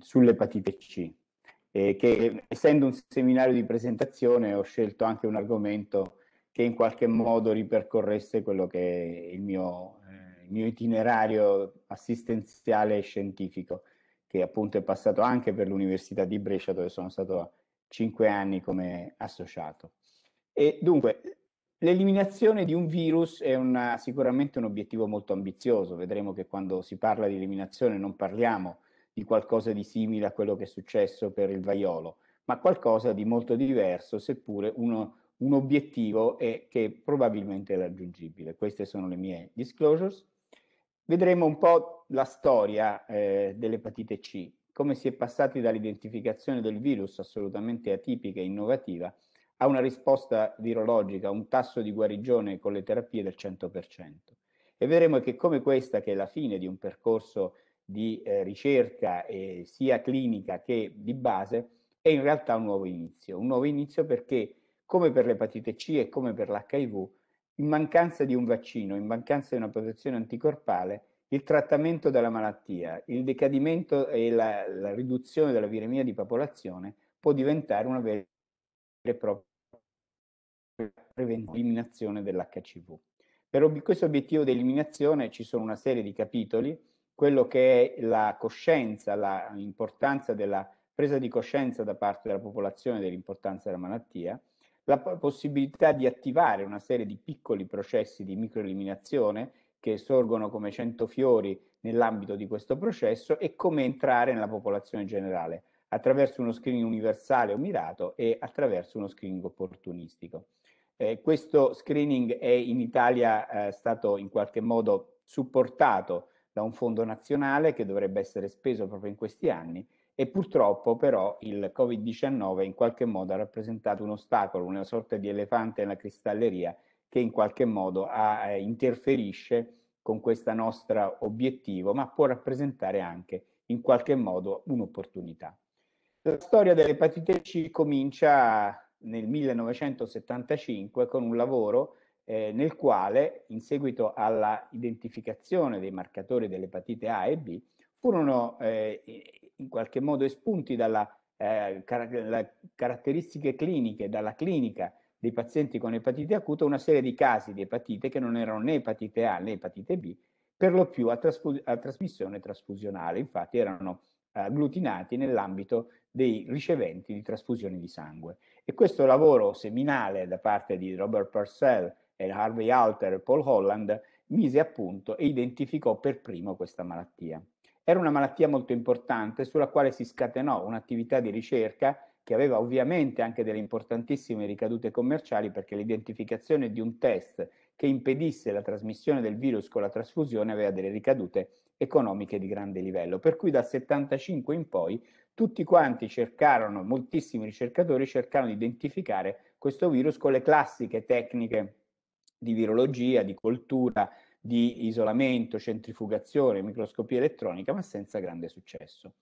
sull'epatite C, e che essendo un seminario di presentazione ho scelto anche un argomento che in qualche modo ripercorresse quello che è il mio, eh, il mio itinerario assistenziale e scientifico, che appunto è passato anche per l'Università di Brescia dove sono stato cinque anni come associato. E dunque, L'eliminazione di un virus è una, sicuramente un obiettivo molto ambizioso. Vedremo che quando si parla di eliminazione non parliamo di di qualcosa di simile a quello che è successo per il vaiolo, ma qualcosa di molto diverso, seppure uno, un obiettivo è, che probabilmente è raggiungibile. Queste sono le mie disclosures. Vedremo un po' la storia eh, dell'epatite C, come si è passati dall'identificazione del virus assolutamente atipica e innovativa a una risposta virologica, un tasso di guarigione con le terapie del 100%. E vedremo che come questa, che è la fine di un percorso di eh, ricerca eh, sia clinica che di base, è in realtà un nuovo inizio. Un nuovo inizio perché, come per l'epatite C e come per l'HIV, in mancanza di un vaccino, in mancanza di una protezione anticorpale, il trattamento della malattia, il decadimento e la, la riduzione della viremia di popolazione può diventare una vera e propria eliminazione dell'HCV. Per questo obiettivo di eliminazione ci sono una serie di capitoli quello che è la coscienza, l'importanza della presa di coscienza da parte della popolazione dell'importanza della malattia, la possibilità di attivare una serie di piccoli processi di microeliminazione che sorgono come centofiori nell'ambito di questo processo e come entrare nella popolazione generale attraverso uno screening universale o mirato e attraverso uno screening opportunistico. Eh, questo screening è in Italia eh, stato in qualche modo supportato da un fondo nazionale che dovrebbe essere speso proprio in questi anni e purtroppo però il Covid-19 in qualche modo ha rappresentato un ostacolo, una sorta di elefante nella cristalleria che in qualche modo ha, eh, interferisce con questo nostro obiettivo, ma può rappresentare anche in qualche modo un'opportunità. La storia dell'epatite C comincia nel 1975 con un lavoro eh, nel quale, in seguito alla identificazione dei marcatori dell'epatite A e B, furono eh, in qualche modo espunti dalle eh, car caratteristiche cliniche, dalla clinica dei pazienti con epatite acuta, una serie di casi di epatite che non erano né epatite A né epatite B, per lo più a, trasfus a trasmissione trasfusionale, infatti erano agglutinati nell'ambito dei riceventi di trasfusioni di sangue. E questo lavoro seminale da parte di Robert Purcell Harvey Alter e Paul Holland, mise a punto e identificò per primo questa malattia. Era una malattia molto importante sulla quale si scatenò un'attività di ricerca che aveva ovviamente anche delle importantissime ricadute commerciali perché l'identificazione di un test che impedisse la trasmissione del virus con la trasfusione aveva delle ricadute economiche di grande livello. Per cui dal 75 in poi tutti quanti cercarono, moltissimi ricercatori cercarono di identificare questo virus con le classiche tecniche di virologia, di coltura, di isolamento, centrifugazione, microscopia elettronica, ma senza grande successo.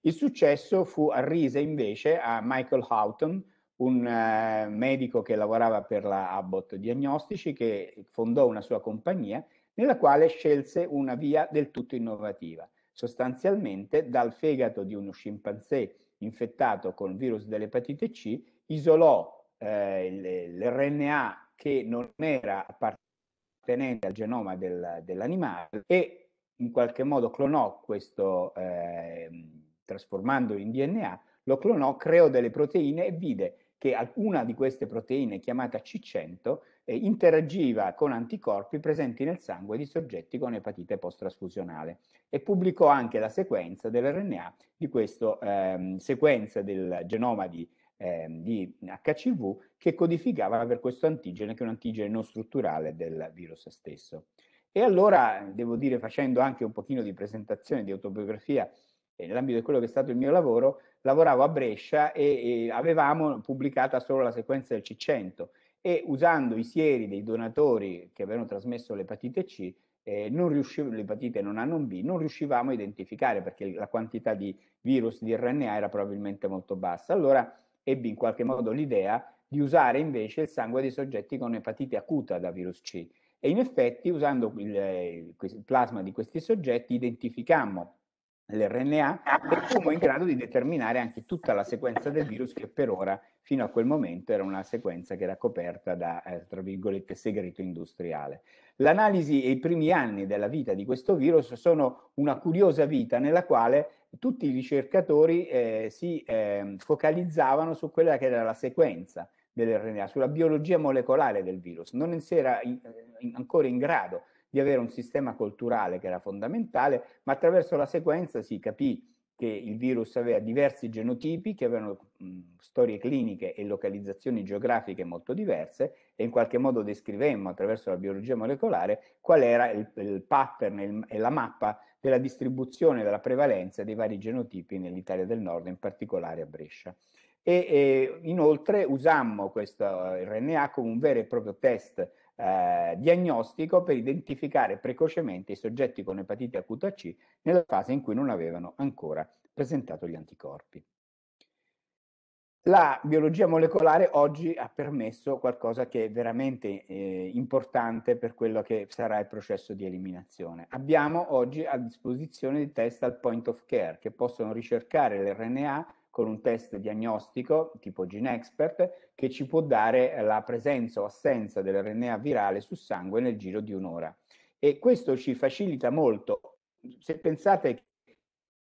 Il successo fu arrise invece a Michael Houghton, un eh, medico che lavorava per la Abbott Diagnostici, che fondò una sua compagnia, nella quale scelse una via del tutto innovativa. Sostanzialmente dal fegato di uno scimpanzé infettato con virus dell'epatite C isolò eh, l'RNA che non era appartenente al genoma del, dell'animale e in qualche modo clonò questo, eh, trasformando in DNA, lo clonò, creò delle proteine e vide che una di queste proteine, chiamata C100, eh, interagiva con anticorpi presenti nel sangue di soggetti con epatite post-trasfusionale e pubblicò anche la sequenza dell'RNA di questa eh, sequenza del genoma di, eh, di HCV che codificava per questo antigene, che è un antigene non strutturale del virus stesso. E allora, devo dire, facendo anche un pochino di presentazione, di autobiografia, eh, nell'ambito di quello che è stato il mio lavoro, lavoravo a Brescia e, e avevamo pubblicata solo la sequenza del C100 e usando i sieri dei donatori che avevano trasmesso l'epatite C, eh, non riuscivo, l'epatite non A non B, non riuscivamo a identificare perché la quantità di virus di RNA era probabilmente molto bassa. Allora ebbi in qualche modo l'idea di usare invece il sangue dei soggetti con epatite acuta da virus C. E in effetti, usando il, eh, il plasma di questi soggetti, identificammo l'RNA e siamo in grado di determinare anche tutta la sequenza del virus che per ora, fino a quel momento, era una sequenza che era coperta da, eh, tra virgolette, segreto industriale. L'analisi e i primi anni della vita di questo virus sono una curiosa vita nella quale tutti i ricercatori eh, si eh, focalizzavano su quella che era la sequenza dell'RNA, sulla biologia molecolare del virus. Non si era in, eh, in, ancora in grado di avere un sistema culturale che era fondamentale, ma attraverso la sequenza si capì che il virus aveva diversi genotipi che avevano mh, storie cliniche e localizzazioni geografiche molto diverse e in qualche modo descrivemmo attraverso la biologia molecolare qual era il, il pattern il, e la mappa della distribuzione della prevalenza dei vari genotipi nell'Italia del Nord, in particolare a Brescia. E, e inoltre usammo questo RNA come un vero e proprio test eh, diagnostico per identificare precocemente i soggetti con epatite acuta C nella fase in cui non avevano ancora presentato gli anticorpi. La biologia molecolare oggi ha permesso qualcosa che è veramente eh, importante per quello che sarà il processo di eliminazione. Abbiamo oggi a disposizione dei test al point of care che possono ricercare l'RNA con un test diagnostico tipo GeneXpert che ci può dare la presenza o assenza dell'RNA virale su sangue nel giro di un'ora. E questo ci facilita molto. Se pensate che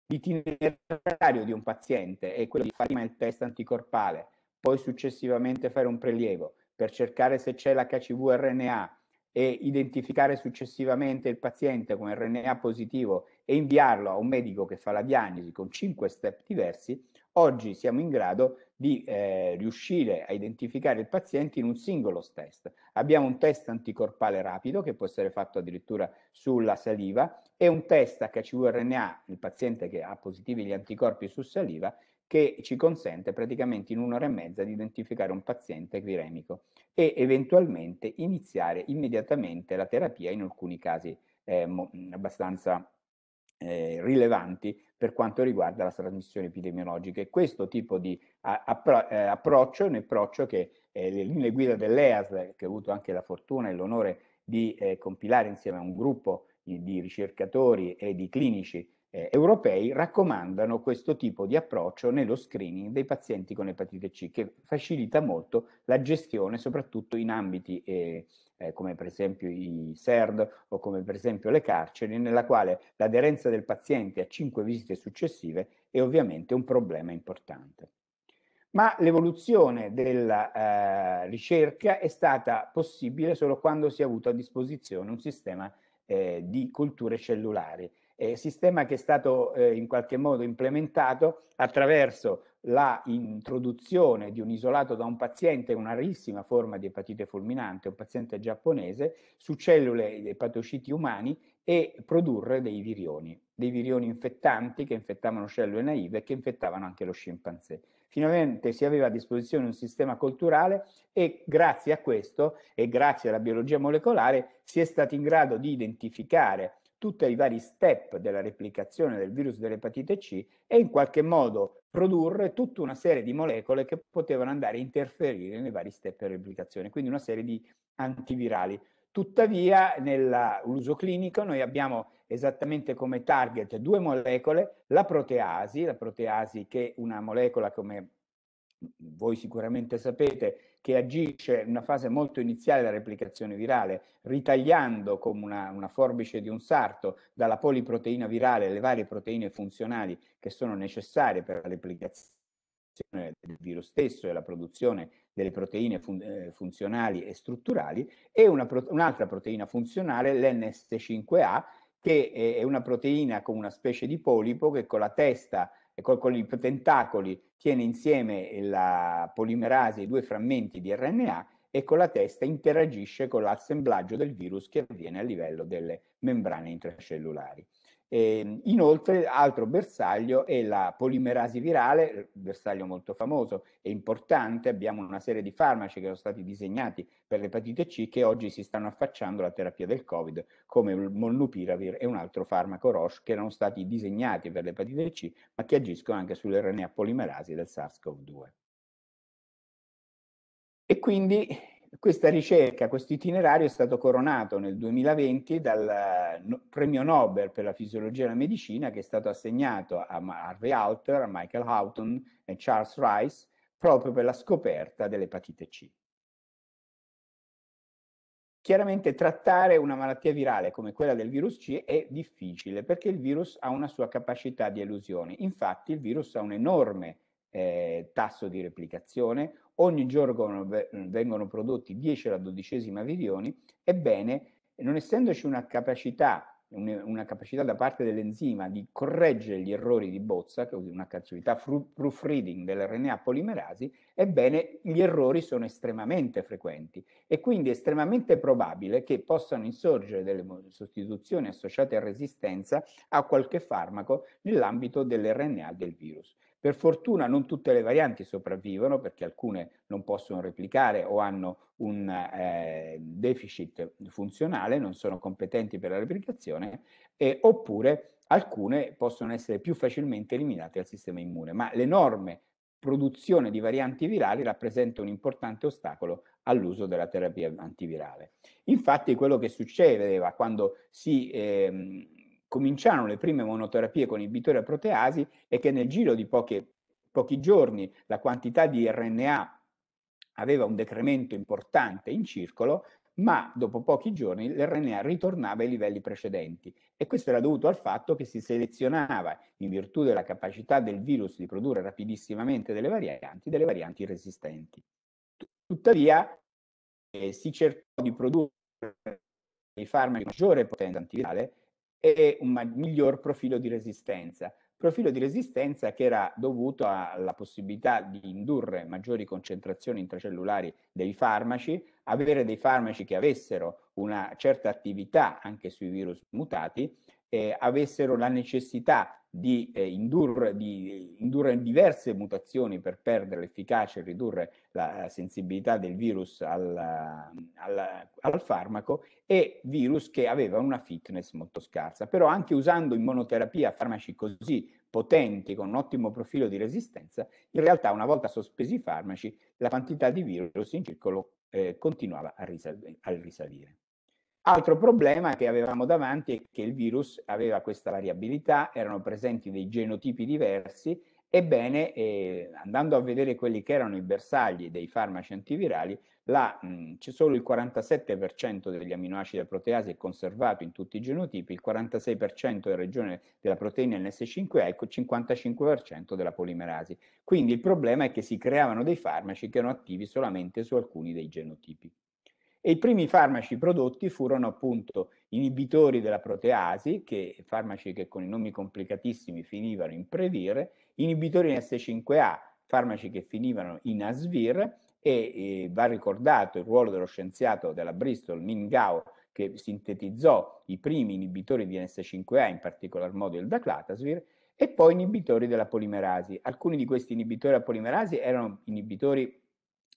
l'itinerario di un paziente è quello di fare prima il test anticorpale, poi successivamente fare un prelievo per cercare se c'è l'HCV-RNA e identificare successivamente il paziente con RNA positivo e inviarlo a un medico che fa la diagnosi con 5 step diversi, oggi siamo in grado di eh, riuscire a identificare il paziente in un singolo test. Abbiamo un test anticorpale rapido che può essere fatto addirittura sulla saliva e un test HCVRNA, il paziente che ha positivi gli anticorpi su saliva, che ci consente praticamente in un'ora e mezza di identificare un paziente viremico e eventualmente iniziare immediatamente la terapia in alcuni casi eh, abbastanza eh, rilevanti per quanto riguarda la trasmissione epidemiologica e questo tipo di appro- eh, approccio è un approccio che eh, le linee guida dell'EAS, che ho avuto anche la fortuna e l'onore di eh, compilare insieme a un gruppo di, ricercatori e di clinici eh, europei, raccomandano questo tipo di approccio nello screening dei pazienti con epatite C, che facilita molto la gestione, soprattutto in ambiti eh, eh, come per esempio i SERD o come per esempio le carceri, nella quale l'aderenza del paziente a cinque visite successive è ovviamente un problema importante. Ma l'evoluzione della eh, ricerca è stata possibile solo quando si è avuto a disposizione un sistema eh, di culture cellulari, eh, sistema che è stato eh, in qualche modo implementato attraverso la introduzione di un isolato da un paziente, una rarissima forma di epatite fulminante, un paziente giapponese, su cellule epatociti umani e produrre dei virioni, dei virioni infettanti che infettavano cellule naive e che infettavano anche lo scimpanzé. Finalmente si aveva a disposizione un sistema culturale e grazie a questo e grazie alla biologia molecolare si è stati in grado di identificare tutti i vari step della replicazione del virus dell'epatite C e in qualche modo produrre tutta una serie di molecole che potevano andare a interferire nei vari step di replicazione, quindi una serie di antivirali. Tuttavia, nell'uso clinico noi abbiamo esattamente come target due molecole, la proteasi, la proteasi che è una molecola come voi sicuramente sapete, che agisce in una fase molto iniziale della replicazione virale, ritagliando come una, una, forbice di un sarto dalla poliproteina virale le varie proteine funzionali che sono necessarie per la replicazione del virus stesso e la produzione delle proteine fun- eh, funzionali e strutturali, e pro- un'altra proteina funzionale, lns 5 a che è una proteina con una specie di polipo che con la testa e col, con i tentacoli tiene insieme la polimerasi, i due frammenti di RNA e con la testa interagisce con l'assemblaggio del virus che avviene a livello delle membrane intracellulari. E, ehm, inoltre, altro bersaglio è la polimerasi virale, eh, bersaglio molto famoso e importante. Abbiamo una serie di farmaci che sono stati disegnati per l'epatite C che oggi si stanno affacciando alla terapia del Covid, come il molnupiravir e un altro farmaco Roche che erano stati disegnati per l'epatite C, ma che agiscono anche sull'RNA polimerasi del SARS-CoV-2. E quindi questa ricerca, questo itinerario è stato coronato nel 2020 dal eh, premio Nobel per la fisiologia e la medicina che è stato assegnato a Harvey Alter, a Michael Houghton e Charles Rice proprio per la scoperta dell'epatite C. Chiaramente trattare una malattia virale come quella del virus C è difficile perché il virus ha una sua capacità di elusione. Infatti il virus ha un enorme eh, tasso di replicazione, ogni giorno vengono prodotti 10 alla dodicesima virioni, ebbene, non essendoci una capacità una capacità da parte dell'enzima di correggere gli errori di bozza, che è una cattività proofreading dell'RNA polimerasi, ebbene gli errori sono estremamente frequenti e quindi è estremamente probabile che possano insorgere delle sostituzioni associate a resistenza a qualche farmaco nell'ambito dell'RNA del virus. Per fortuna non tutte le varianti sopravvivono perché alcune non possono replicare o hanno un eh, deficit funzionale, non sono competenti per la replicazione, eh, oppure alcune possono essere più facilmente eliminate dal sistema immune. Ma l'enorme produzione di varianti virali rappresenta un importante ostacolo all'uso della terapia antivirale. Infatti quello che succedeva quando si... Ehm, cominciarono le prime monoterapie con inibitore a proteasi e che nel giro di poche, pochi giorni la quantità di RNA aveva un decremento importante in circolo, ma dopo pochi giorni l'RNA ritornava ai livelli precedenti e questo era dovuto al fatto che si selezionava, in virtù della capacità del virus di produrre rapidissimamente delle varianti, delle varianti resistenti. Tuttavia eh, si cercò di produrre dei farmaci di maggiore potenza antivirale e un miglior profilo di resistenza. Profilo di resistenza che era dovuto alla possibilità di indurre maggiori concentrazioni intracellulari dei farmaci, avere dei farmaci che avessero una certa attività anche sui virus mutati, eh, avessero la necessità di, eh, indurre, di, indurre, diverse mutazioni per perdere l'efficacia e ridurre la sensibilità del virus alla, alla, al farmaco e virus che aveva una fitness molto scarsa. Però anche usando in monoterapia farmaci così potenti, con un ottimo profilo di resistenza, in realtà una volta sospesi i farmaci la quantità di virus in circolo eh, continuava a, risal- a risalire. Altro problema che avevamo davanti è che il virus aveva questa variabilità, erano presenti dei genotipi diversi, ebbene eh, andando a vedere quelli che erano i bersagli dei farmaci antivirali, là mh, mm, c'è solo il 47% degli aminoacidi e proteasi è conservato in tutti i genotipi, il 46% della regione della proteina NS5A e il 55% della polimerasi. Quindi il problema è che si creavano dei farmaci che erano attivi solamente su alcuni dei genotipi. E i primi farmaci prodotti furono appunto inibitori della proteasi, che farmaci che con i nomi complicatissimi finivano in Previr, inibitori in S5A, farmaci che finivano in Asvir, e eh, va ricordato il ruolo dello scienziato della Bristol, Min che sintetizzò i primi inibitori di NS5A, in particolar modo il daclatasvir, e poi inibitori della polimerasi. Alcuni di questi inibitori della polimerasi erano inibitori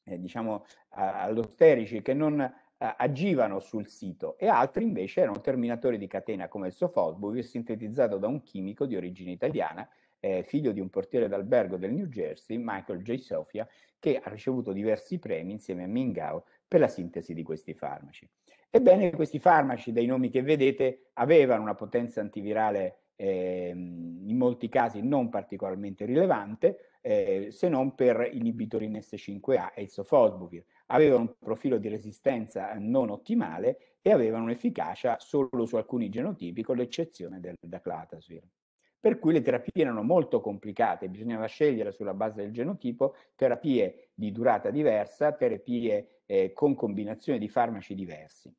eh, diciamo, allosterici che non eh, agivano sul sito e altri invece erano terminatori di catena come il Sofosbuvir sintetizzato da un chimico di origine italiana eh, figlio di un portiere d'albergo del New Jersey, Michael J. Sofia, che ha ricevuto diversi premi insieme a Mingao per la sintesi di questi farmaci. Ebbene, questi farmaci, dai nomi che vedete, avevano una potenza antivirale eh, in molti casi non particolarmente rilevante, eh, se non per inibitori in S5A e il sofosbuvir. Avevano un profilo di resistenza non ottimale e avevano un'efficacia solo su alcuni genotipi, con l'eccezione del daclatasvir. Per cui le terapie erano molto complicate, bisognava scegliere sulla base del genotipo terapie di durata diversa, terapie eh, con combinazione di farmaci diversi.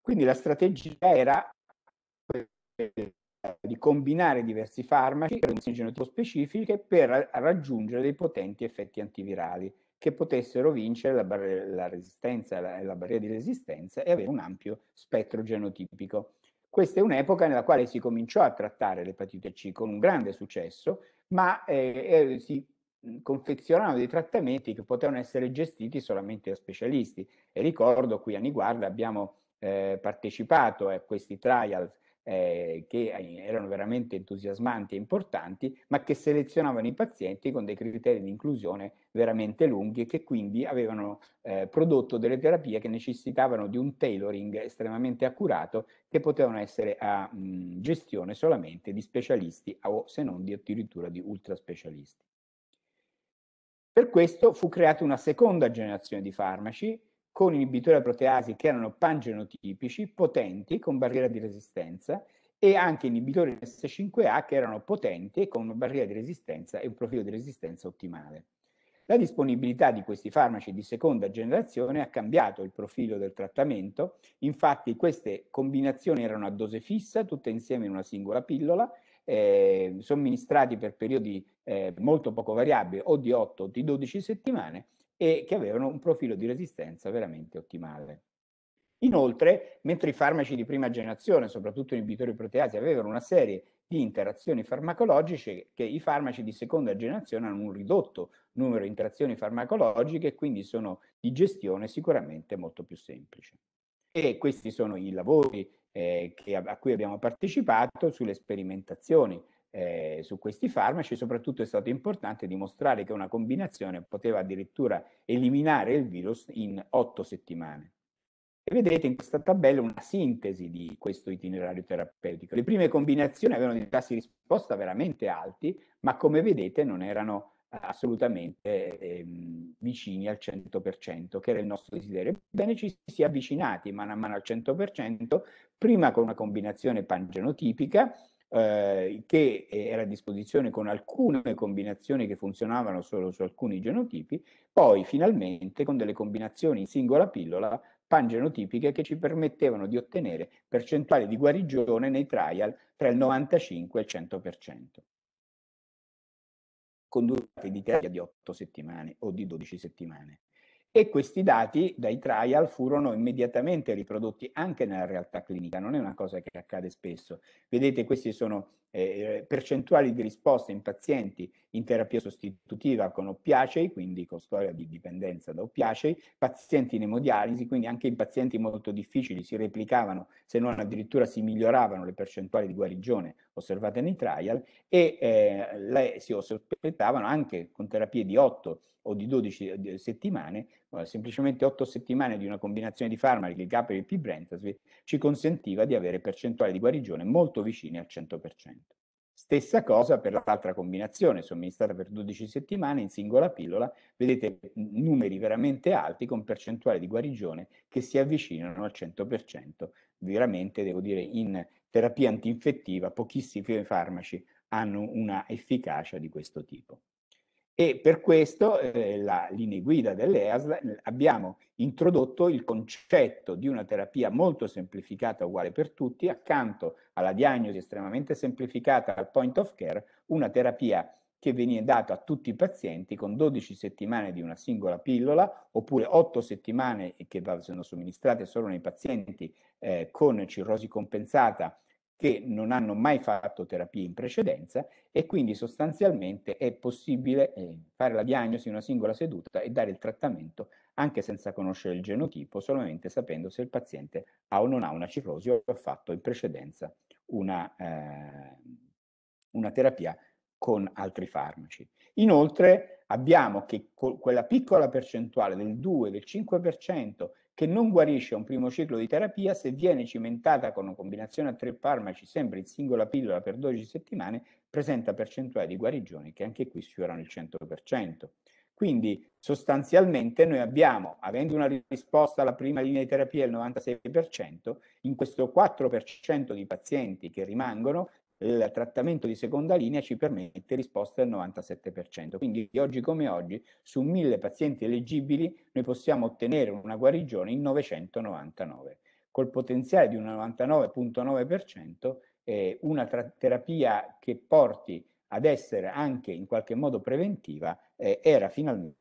Quindi la strategia era di combinare diversi farmaci per condizioni genotipo specifiche per raggiungere dei potenti effetti antivirali che potessero vincere la, bar- la resistenza, la, la barriera di resistenza e avere un ampio spettro genotipico. Questa è un'epoca nella quale si cominciò a trattare l'epatite C con un grande successo, ma eh, eh, si confezionavano dei trattamenti che potevano essere gestiti solamente da specialisti. E ricordo qui a Niguarda abbiamo eh, partecipato a questi trials eh, che eh, erano veramente entusiasmanti e importanti, ma che selezionavano i pazienti con dei criteri di inclusione veramente lunghi e che quindi avevano eh, prodotto delle terapie che necessitavano di un tailoring estremamente accurato che potevano essere a mh, gestione solamente di specialisti o se non di addirittura di ultraspecialisti. Per questo fu creata una seconda generazione di farmaci con inibitori a proteasi che erano pangenotipici, potenti, con barriera di resistenza, e anche inibitori S5A che erano potenti e con una barriera di resistenza e un profilo di resistenza ottimale. La disponibilità di questi farmaci di seconda generazione ha cambiato il profilo del trattamento, infatti queste combinazioni erano a dose fissa, tutte insieme in una singola pillola, eh, somministrati per periodi eh, molto poco variabili o di 8 o di 12 settimane e che avevano un profilo di resistenza veramente ottimale. Inoltre, mentre i farmaci di prima generazione, soprattutto inibitori proteasi, avevano una serie di interazioni farmacologiche, che i farmaci di seconda generazione hanno un ridotto numero di interazioni farmacologiche e quindi sono di gestione sicuramente molto più semplice. E questi sono i lavori eh, che, a cui abbiamo partecipato sulle sperimentazioni eh, su questi farmaci, soprattutto è stato importante dimostrare che una combinazione poteva addirittura eliminare il virus in otto settimane. E vedete in questa tabella una sintesi di questo itinerario terapeutico. Le prime combinazioni avevano dei tassi di risposta veramente alti, ma come vedete non erano assolutamente ehm, vicini al 100%, che era il nostro desiderio. Bene, ci si è avvicinati mano a mano al 100%, prima con una combinazione pangenotipica, eh, che eh, era a disposizione con alcune combinazioni che funzionavano solo su alcuni genotipi, poi finalmente con delle combinazioni in singola pillola pangenotipiche che ci permettevano di ottenere percentuali di guarigione nei trial tra il 95 e il 100%, con durate di terapia di 8 settimane o di 12 settimane e questi dati dai trial furono immediatamente riprodotti anche nella realtà clinica, non è una cosa che accade spesso. Vedete, queste sono eh, eh, percentuali di risposte in pazienti in terapia sostitutiva con oppiacei, quindi con storia di dipendenza da oppiacei, pazienti in emodialisi, quindi anche in pazienti molto difficili si replicavano, se non addirittura si miglioravano le percentuali di guarigione osservate nei trial e eh, le, si sospettavano anche con terapie di 8 o di 12 eh, settimane allora, semplicemente otto settimane di una combinazione di farmaci, il GAP e il Pibrentasvir, ci consentiva di avere percentuali di guarigione molto vicine al 100%. Stessa cosa per l'altra combinazione, somministrata per 12 settimane in singola pillola, vedete numeri veramente alti con percentuali di guarigione che si avvicinano al 100%. Veramente, devo dire, in terapia antinfettiva pochissimi farmaci hanno una efficacia di questo tipo. E per questo eh, la linea guida dell'EASL eh, abbiamo introdotto il concetto di una terapia molto semplificata, uguale per tutti, accanto alla diagnosi estremamente semplificata al point of care, una terapia che viene data a tutti i pazienti con 12 settimane di una singola pillola oppure 8 settimane che sono somministrate solo nei pazienti eh, con cirrosi compensata che non hanno mai fatto terapia in precedenza e quindi sostanzialmente è possibile eh, fare la diagnosi in una singola seduta e dare il trattamento anche senza conoscere il genotipo, solamente sapendo se il paziente ha o non ha una ciclosi o ha fatto in precedenza una, eh, una terapia con altri farmaci. Inoltre abbiamo che quella piccola percentuale del 2, del 5% che non guarisce a un primo ciclo di terapia se viene cimentata con una combinazione a tre farmaci, sempre in singola pillola per 12 settimane, presenta percentuali di guarigione che anche qui sfiorano il 100%. Quindi sostanzialmente noi abbiamo, avendo una risposta alla prima linea di terapia del 96%, in questo 4% di pazienti che rimangono il trattamento di seconda linea ci permette risposte al 97%. Quindi oggi come oggi, su 1000 pazienti elegibili, noi possiamo ottenere una guarigione in 999, col potenziale di un 99.9%, eh, una tra- terapia che porti ad essere anche in qualche modo preventiva, eh, era finalmente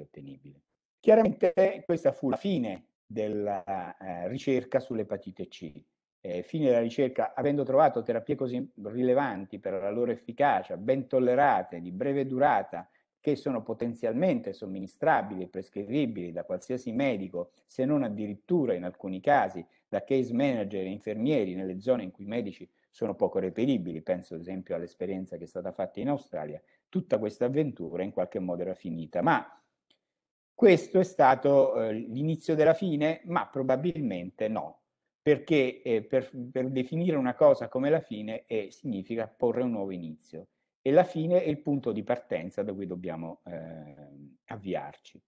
ottenibile. Chiaramente questa fu la fine della eh, ricerca sull'epatite C eh, fini della ricerca, avendo trovato terapie così rilevanti per la loro efficacia, ben tollerate, di breve durata, che sono potenzialmente somministrabili e prescrivibili da qualsiasi medico, se non addirittura in alcuni casi da case manager e infermieri nelle zone in cui i medici sono poco reperibili, penso ad esempio all'esperienza che è stata fatta in Australia, tutta questa avventura in qualche modo era finita. Ma questo è stato eh, l'inizio della fine? Ma probabilmente no, perché eh, per, per, definire una cosa come la fine eh, significa porre un nuovo inizio e la fine è il punto di partenza da cui dobbiamo eh, avviarci.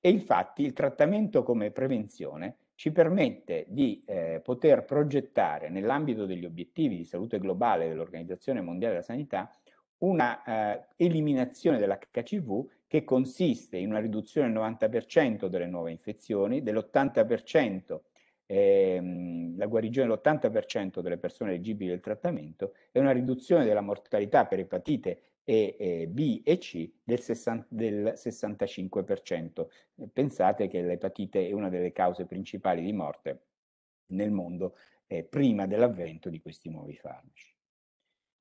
E infatti il trattamento come prevenzione ci permette di eh, poter progettare nell'ambito degli obiettivi di salute globale dell'Organizzazione Mondiale della Sanità una eh, eliminazione dell'HCV che consiste in una riduzione del 90% delle nuove infezioni, dell'80% ehm, la guarigione dell'80% delle persone eleggibili al trattamento e una riduzione della mortalità per epatite e, eh, B e C del, 60, del 65%. Eh, pensate che l'epatite è una delle cause principali di morte nel mondo eh, prima dell'avvento di questi nuovi farmaci.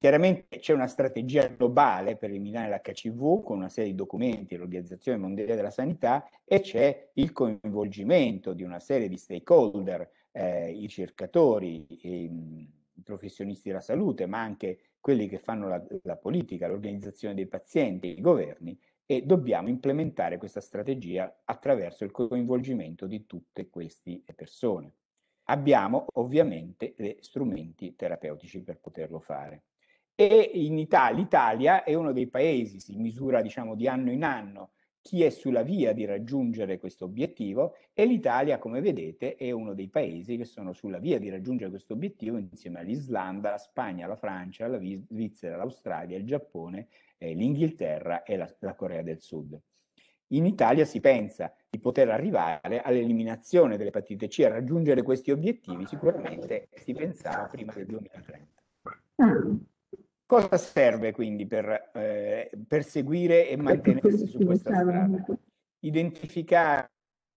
Chiaramente c'è una strategia globale per eliminare l'HCV con una serie di documenti dell'Organizzazione Mondiale della Sanità e c'è il coinvolgimento di una serie di stakeholder, eh, i ricercatori, i, mm, i, professionisti della salute, ma anche quelli che fanno la, la politica, l'organizzazione dei pazienti, i governi e dobbiamo implementare questa strategia attraverso il coinvolgimento di tutte queste persone. Abbiamo ovviamente gli strumenti terapeutici per poterlo fare. E in Italia, l'Italia è uno dei paesi, si misura diciamo di anno in anno, chi è sulla via di raggiungere questo obiettivo e l'Italia, come vedete, è uno dei paesi che sono sulla via di raggiungere questo obiettivo insieme all'Islanda, la Spagna, la Francia, la Svizzera, l'Australia, il Giappone, eh, l'Inghilterra e la, la Corea del Sud. In Italia si pensa di poter arrivare all'eliminazione dell'epatite C e raggiungere questi obiettivi sicuramente si pensava prima del 2030. Cosa serve quindi per eh, perseguire e mantenersi su questa strada? Identificare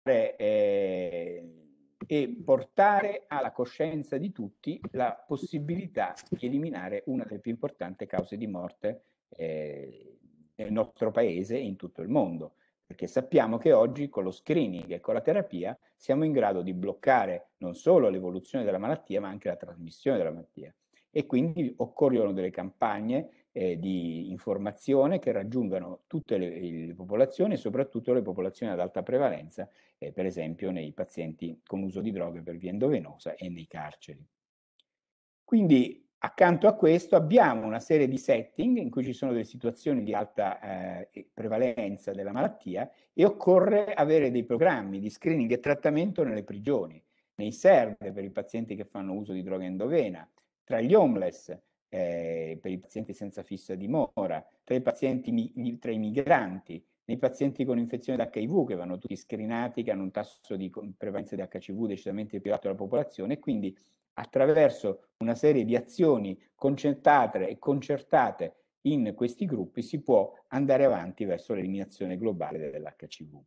eh, e portare alla coscienza di tutti la possibilità di eliminare una delle più importanti cause di morte eh, nel nostro paese e in tutto il mondo. Perché sappiamo che oggi con lo screening e con la terapia siamo in grado di bloccare non solo l'evoluzione della malattia, ma anche la trasmissione della malattia e quindi occorrono delle campagne eh, di informazione che raggiungano tutte le, le, popolazioni, soprattutto le popolazioni ad alta prevalenza, eh, per esempio nei pazienti con uso di droghe per via endovenosa e nei carceri. Quindi accanto a questo abbiamo una serie di setting in cui ci sono delle situazioni di alta eh, prevalenza della malattia e occorre avere dei programmi di screening e trattamento nelle prigioni, nei SERD per i pazienti che fanno uso di droga endovena, tra gli homeless, eh, per i pazienti senza fissa dimora, tra i pazienti, tra i migranti, nei pazienti con infezione HIV che vanno tutti screenati, che hanno un tasso di prevalenza di HCV decisamente più alto della popolazione, e quindi attraverso una serie di azioni concentrate e concertate in questi gruppi si può andare avanti verso l'eliminazione globale dell'HCV.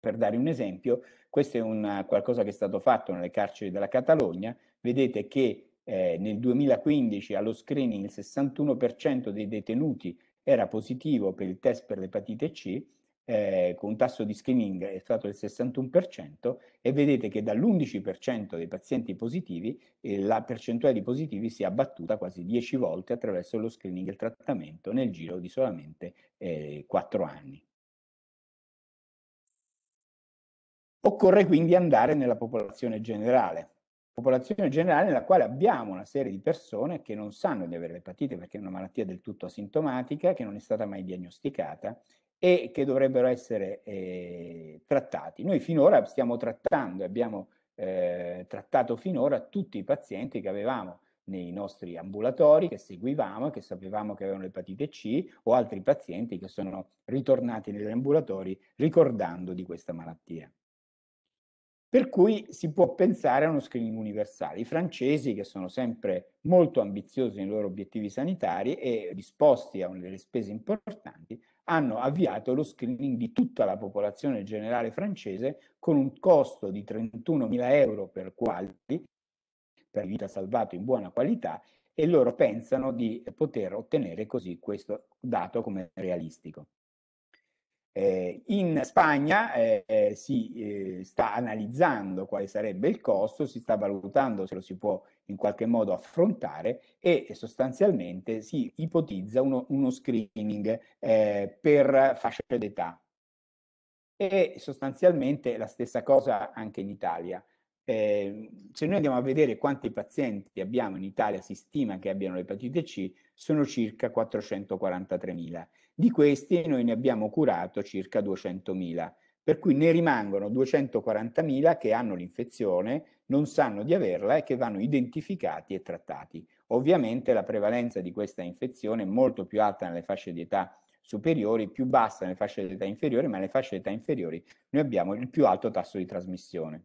Per dare un esempio, questo è una, qualcosa che è stato fatto nelle carceri della Catalogna, vedete che eh, nel 2015 allo screening il 61% dei detenuti era positivo per il test per l'epatite C, eh, con un tasso di screening è stato del 61% e vedete che dall'11% dei pazienti positivi eh, la percentuale di positivi si è abbattuta quasi 10 volte attraverso lo screening e il trattamento nel giro di solamente eh, 4 anni. Occorre quindi andare nella popolazione generale popolazione generale nella quale abbiamo una serie di persone che non sanno di avere l'epatite perché è una malattia del tutto asintomatica, che non è stata mai diagnosticata e che dovrebbero essere eh, trattati. Noi finora stiamo trattando, abbiamo eh, trattato finora tutti i pazienti che avevamo nei nostri ambulatori, che seguivamo, e che sapevamo che avevano l'epatite C o altri pazienti che sono ritornati negli ambulatori ricordando di questa malattia. Per cui si può pensare a uno screening universale. I francesi, che sono sempre molto ambiziosi nei loro obiettivi sanitari e disposti a delle spese importanti, hanno avviato lo screening di tutta la popolazione generale francese con un costo di 31.000 euro per quali, per vita salvato in buona qualità, e loro pensano di poter ottenere così questo dato come realistico. Eh, in Spagna eh, si eh, sta analizzando quale sarebbe il costo, si sta valutando se lo si può in qualche modo affrontare e sostanzialmente si ipotizza uno, uno screening eh, per fasce d'età. E sostanzialmente la stessa cosa anche in Italia. Ehm, se noi andiamo a vedere quanti pazienti abbiamo in Italia, si stima che abbiano l'epatite C, sono circa 443.000 di questi noi ne abbiamo curato circa 200.000, per cui ne rimangono 240.000 che hanno l'infezione, non sanno di averla e che vanno identificati e trattati. Ovviamente la prevalenza di questa infezione è molto più alta nelle fasce di età superiori, più bassa nelle fasce di età inferiori, ma nelle fasce di età inferiori noi abbiamo il più alto tasso di trasmissione.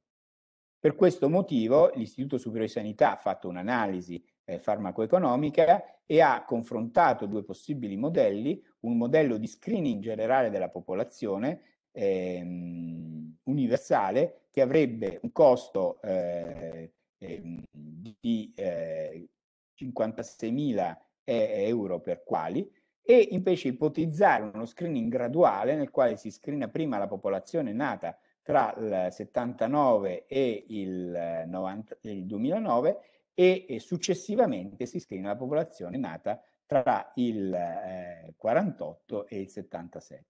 Per questo motivo l'Istituto Superiore di Sanità ha fatto un'analisi eh, farmacoeconomica e ha confrontato due possibili modelli, un modello di screening generale della popolazione ehm, universale che avrebbe un costo eh, ehm, eh, di 56.000 euro per quali e invece ipotizzare uno screening graduale nel quale si screena prima la popolazione nata tra il 79 e il, 90, eh, il 2009 e, e successivamente si screen la popolazione nata tra il eh, 48 e il 77.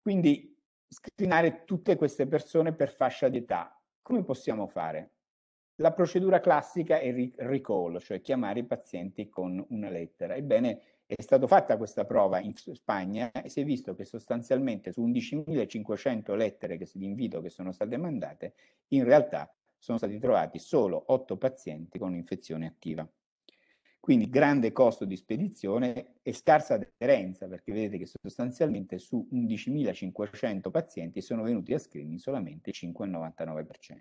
Quindi screenare tutte queste persone per fascia di età. Come possiamo fare? La procedura classica è il recall, cioè chiamare i pazienti con una lettera. Ebbene, è stata fatta questa prova in Spagna e si è visto che sostanzialmente su 11.500 lettere che, di invito che sono state mandate, in realtà sono stati trovati solo 8 pazienti con infezione attiva. Quindi grande costo di spedizione e scarsa aderenza, perché vedete che sostanzialmente su 11.500 pazienti sono venuti a screening solamente il 5,99%.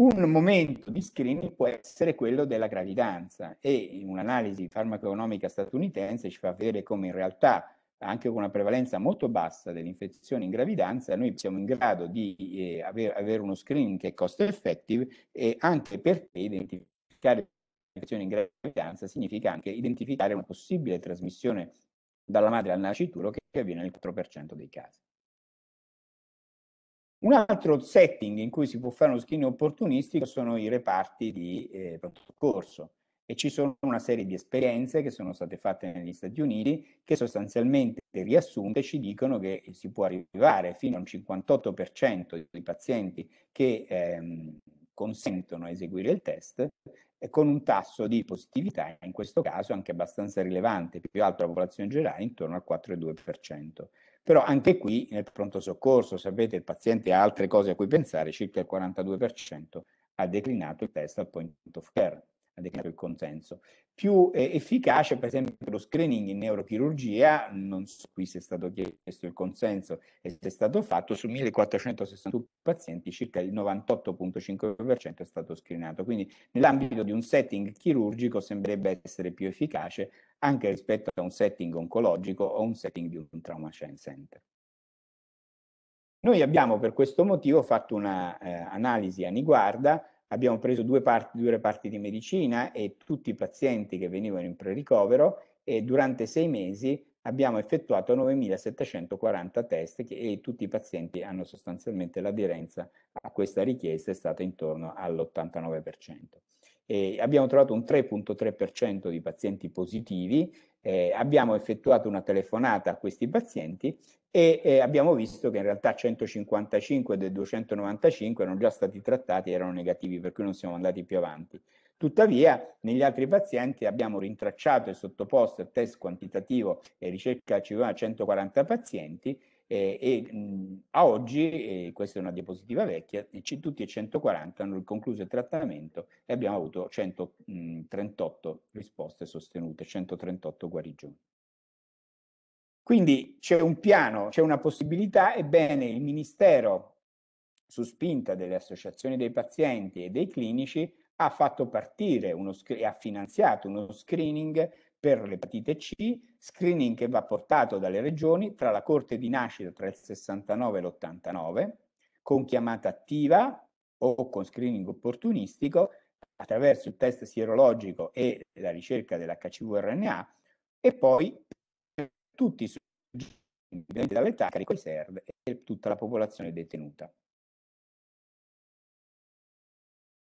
Un momento di screening può essere quello della gravidanza e in un'analisi farmacoeconomica statunitense ci fa vedere come in realtà anche con una prevalenza molto bassa dell'infezione in gravidanza, noi siamo in grado di eh, avere, avere, uno screening che è cost effective e anche perché identificare l'infezione in gravidanza significa anche identificare una possibile trasmissione dalla madre al nascituro che, avviene nel 4% dei casi. Un altro setting in cui si può fare uno screening opportunistico sono i reparti di eh, pronto soccorso e ci sono una serie di esperienze che sono state fatte negli Stati Uniti che sostanzialmente riassunte ci dicono che si può arrivare fino a un 58% dei pazienti che ehm, consentono a eseguire il test con un tasso di positività in questo caso anche abbastanza rilevante, più alto la popolazione generale intorno al 4,2%. Però anche qui nel pronto soccorso, sapete, il paziente ha altre cose a cui pensare, circa il 42% ha declinato il test al point of care ha declinato il consenso. Più eh, efficace, per esempio, lo screening in neurochirurgia, non so qui se è stato chiesto il consenso e se è stato fatto, su 1461 pazienti circa il 98.5% è stato screenato, quindi nell'ambito di un setting chirurgico sembrerebbe essere più efficace anche rispetto a un setting oncologico o un setting di un trauma center. Noi abbiamo per questo motivo fatto un'analisi eh, a riguardo abbiamo preso due, parti, due reparti di medicina e tutti i pazienti che venivano in pre-ricovero e durante sei mesi abbiamo effettuato 9.740 test che, e tutti i pazienti hanno sostanzialmente l'aderenza a questa richiesta è stata intorno all'89%. E abbiamo trovato un 3.3% di pazienti positivi eh, abbiamo effettuato una telefonata a questi pazienti e eh, abbiamo visto che in realtà 155 dei 295 erano già stati trattati e erano negativi, per cui non siamo andati più avanti. Tuttavia, negli altri pazienti abbiamo rintracciato e sottoposto a test quantitativo e ricerca a 140 pazienti eh, e mh, mhmm, a oggi, eh, questa è una diapositiva vecchia, c- tutti e 140 hanno concluso il trattamento e abbiamo avuto 138 mhmm, risposte sostenute, 138 guarigioni. Quindi c'è un piano, c'è una possibilità, ebbene il Ministero, su spinta delle associazioni dei pazienti e dei clinici, ha fatto partire uno, ha finanziato uno screening per l'epatite C, screening che va portato dalle regioni tra la corte di nascita tra il 69 e l'89, con chiamata attiva o con screening opportunistico, attraverso il test sierologico e la ricerca dell'HCV-RNA, e poi tutti i soggetti dall'età, carico di SERD e tutta la popolazione detenuta.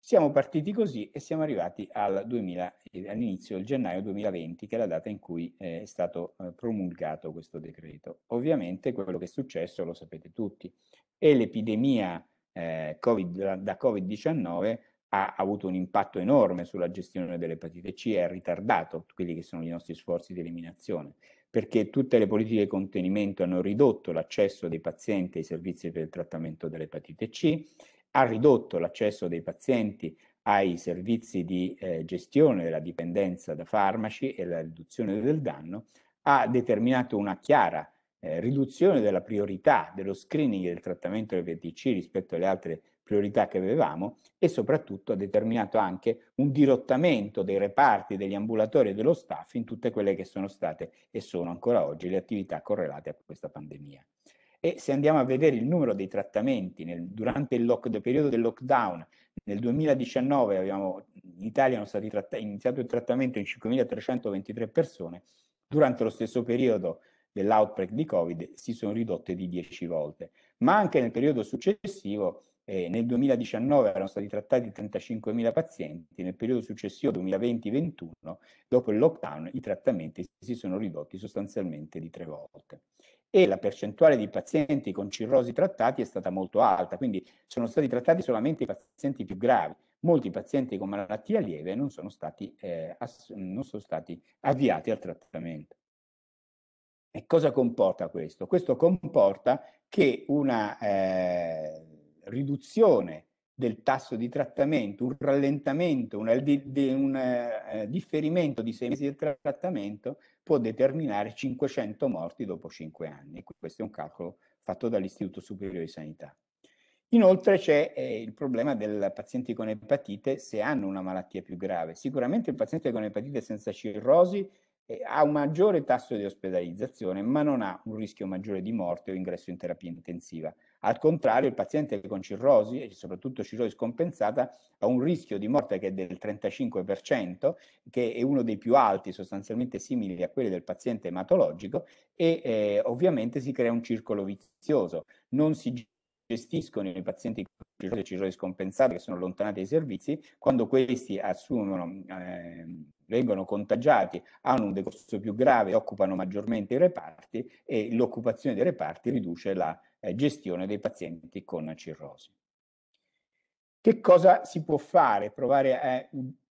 Siamo partiti così e siamo arrivati al 2000, eh, all'inizio del gennaio 2020, che è la data in cui eh, è stato eh, promulgato questo decreto. Ovviamente quello che è successo lo sapete tutti. E l'epidemia eh, COVID, da Covid-19 ha avuto un impatto enorme sulla gestione dell'epatite C e ha ritardato quelli che sono i nostri sforzi di eliminazione, perché tutte le politiche di contenimento hanno ridotto l'accesso dei pazienti ai servizi per il trattamento dell'epatite C ha ridotto l'accesso dei pazienti ai servizi di eh, gestione della dipendenza da farmaci e la riduzione del danno, ha determinato una chiara eh, riduzione della priorità dello screening e del trattamento del VTC rispetto alle altre priorità che avevamo e soprattutto ha determinato anche un dirottamento dei reparti, degli ambulatori e dello staff in tutte quelle che sono state e sono ancora oggi le attività correlate a questa pandemia. E se andiamo a vedere il numero dei trattamenti nel, durante il, lock, il, periodo del lockdown, nel 2019 abbiamo, in Italia è tratta- iniziato il trattamento in 5.323 persone, durante lo stesso periodo dell'outbreak di Covid si sono ridotte di 10 volte. Ma anche nel periodo successivo eh, nel 2019 erano stati trattati 35.000 pazienti, nel periodo successivo 2020-21, dopo il lockdown, i trattamenti si sono ridotti sostanzialmente di tre volte. E la percentuale di pazienti con cirrosi trattati è stata molto alta, quindi sono stati trattati solamente i pazienti più gravi. Molti pazienti con malattia lieve non sono stati, eh, non sono stati avviati al trattamento. E cosa comporta questo? Questo comporta che una eh, riduzione del tasso di trattamento, un rallentamento, un, un uh, eh, differimento di sei mesi del trattamento può determinare 500 morti dopo 5 anni. Questo è un calcolo fatto dall'Istituto Superiore di Sanità. Inoltre c'è eh, il problema dei pazienti con epatite se hanno una malattia più grave. Sicuramente il paziente con epatite senza cirrosi eh, ha un maggiore tasso di ospedalizzazione, ma non ha un rischio maggiore di morte o ingresso in terapia intensiva. Al contrario, il paziente con cirrosi, e soprattutto cirrosi scompensata, ha un rischio di morte che è del 35%, che è uno dei più alti, sostanzialmente simili a quelli del paziente ematologico, e eh, ovviamente si crea un circolo vizioso. Non si gestiscono i pazienti con cirrosi e cirrosi scompensata che sono allontanati dai servizi, quando questi assumono... Eh, vengono contagiati, hanno un decorso più grave, occupano maggiormente i reparti e l'occupazione dei reparti riduce la eh, gestione dei pazienti con cirrosi. Che cosa si può fare? Provare a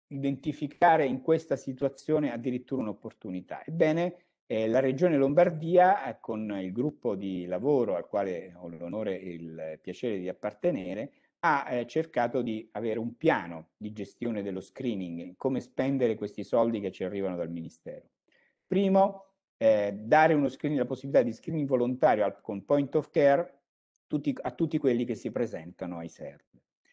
identificare in questa situazione addirittura un'opportunità. Ebbene, eh, la Regione Lombardia, eh, con il gruppo di lavoro al quale ho l'onore e il piacere di appartenere, ha eh, cercato di avere un piano di gestione dello screening, come spendere questi soldi che ci arrivano dal Ministero. Primo, eh, dare screening, la possibilità di screening volontario al, con point of care tutti, a tutti quelli che si presentano ai SERD.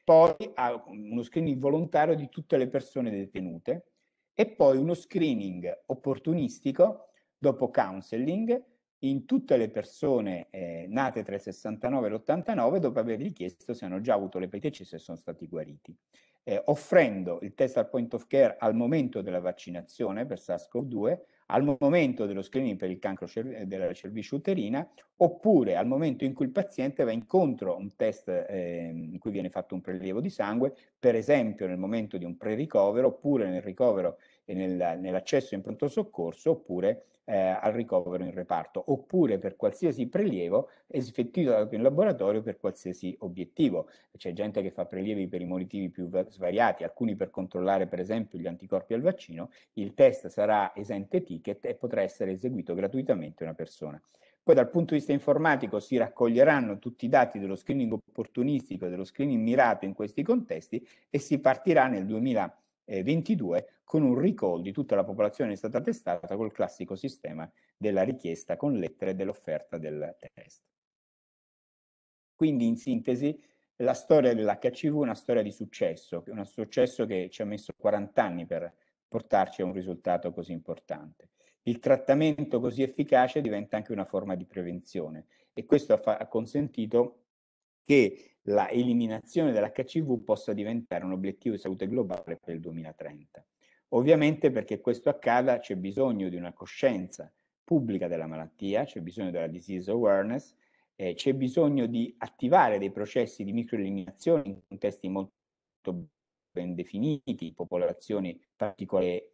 Poi a, uno screening volontario di tutte le persone detenute e poi uno screening opportunistico dopo counseling in tutte le persone eh, nate tra il 69 e l'89 dopo avergli chiesto se hanno già avuto l'epatc e se sono stati guariti, eh, offrendo il test al point of care al momento della vaccinazione per SARS-CoV-2 al momento dello screening per il cancro cerv- eh, della cervice uterina oppure al momento in cui il paziente va incontro a un test eh, in cui viene fatto un prelievo di sangue, per esempio nel momento di un pre-ricovero oppure nel ricovero nel, nell'accesso in pronto soccorso oppure eh, al ricovero in reparto, oppure per qualsiasi prelievo effettuato in laboratorio per qualsiasi obiettivo. C'è gente che fa prelievi per i motivi più svariati, alcuni per controllare per esempio gli anticorpi al vaccino, il test sarà esente ticket e potrà essere eseguito gratuitamente una persona. Poi dal punto di vista informatico si raccoglieranno tutti i dati dello screening opportunistico, dello screening mirato in questi contesti e si partirà nel 2020 2022 con un recall di tutta la popolazione è stata testata col classico sistema della richiesta con lettere dell'offerta del test. Quindi in sintesi la storia dell'HCV è una storia di successo, un successo che ci ha messo 40 anni per portarci a un risultato così importante. Il trattamento così efficace diventa anche una forma di prevenzione e questo ha, ha consentito che la eliminazione dell'HCV possa diventare un obiettivo di salute globale per il 2030. Ovviamente perché questo accada c'è bisogno di una coscienza pubblica della malattia, c'è bisogno della disease awareness, eh, c'è bisogno di attivare dei processi di microeliminazione in contesti molto ben definiti, popolazioni particolari.